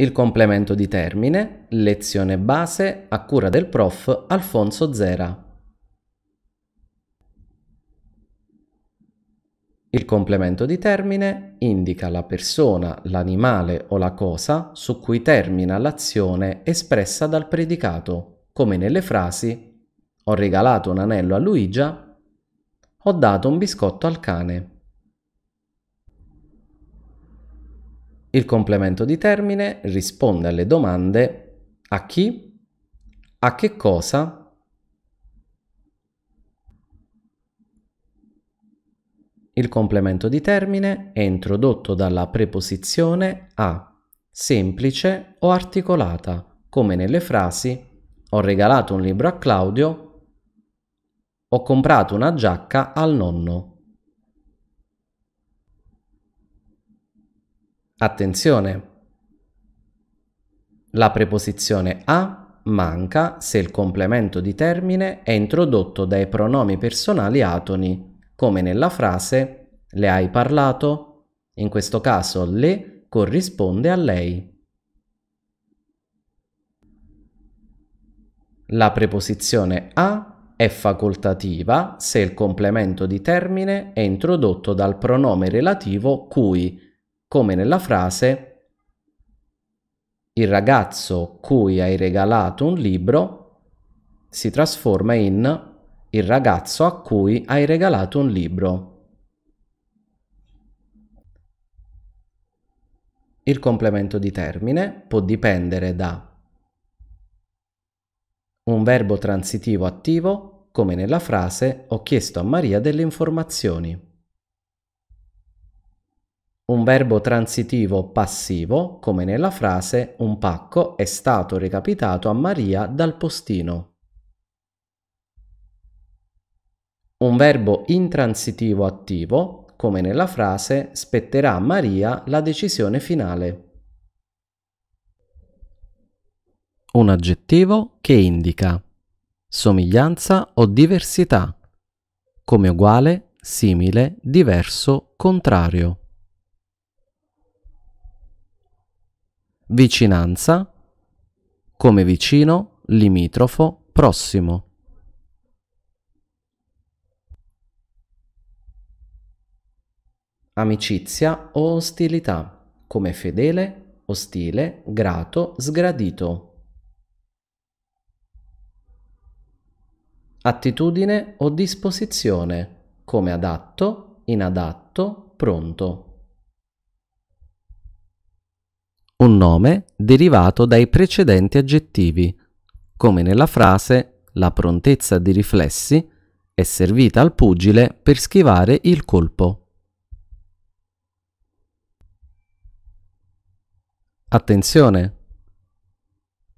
il complemento di termine, lezione base a cura del prof Alfonso Zera. Il complemento di termine indica la persona, l'animale o la cosa su cui termina l'azione espressa dal predicato, come nelle frasi ho regalato un anello a Luigia, ho dato un biscotto al cane. Il complemento di termine risponde alle domande a chi, a che cosa, Il complemento di termine è introdotto dalla preposizione a, semplice o articolata, come nelle frasi ho regalato un libro a Claudio, ho comprato una giacca al nonno. Attenzione! La preposizione a manca se il complemento di termine è introdotto dai pronomi personali atoni, come nella frase le hai parlato, in questo caso le corrisponde a lei. La preposizione a è facoltativa se il complemento di termine è introdotto dal pronome relativo cui come nella frase il ragazzo cui hai regalato un libro si trasforma in il ragazzo a cui hai regalato un libro. Il complemento di termine può dipendere da un verbo transitivo attivo, come nella frase ho chiesto a Maria delle informazioni un verbo transitivo passivo, come nella frase un pacco è stato recapitato a Maria dal postino. Un verbo intransitivo attivo, come nella frase spetterà a Maria la decisione finale. Un aggettivo che indica somiglianza o diversità, come uguale, simile, diverso, contrario. vicinanza, come vicino, limitrofo, prossimo. Amicizia o ostilità, come fedele, ostile, grato, sgradito. Attitudine o disposizione, come adatto, inadatto, pronto. un nome derivato dai precedenti aggettivi, come nella frase la prontezza di riflessi è servita al pugile per schivare il colpo. Attenzione!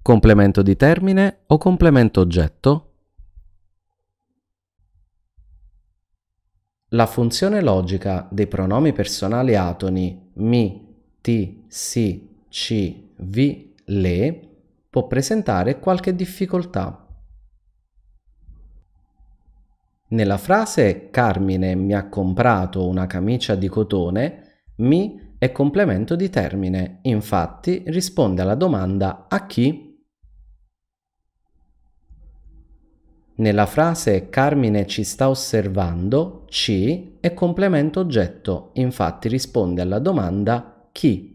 Complemento di termine o complemento oggetto? La funzione logica dei pronomi personali atoni mi, ti, si, c, V, le può presentare qualche difficoltà. Nella frase Carmine mi ha comprato una camicia di cotone, mi è complemento di termine, infatti risponde alla domanda a chi? Nella frase Carmine ci sta osservando, ci è complemento oggetto, infatti risponde alla domanda chi?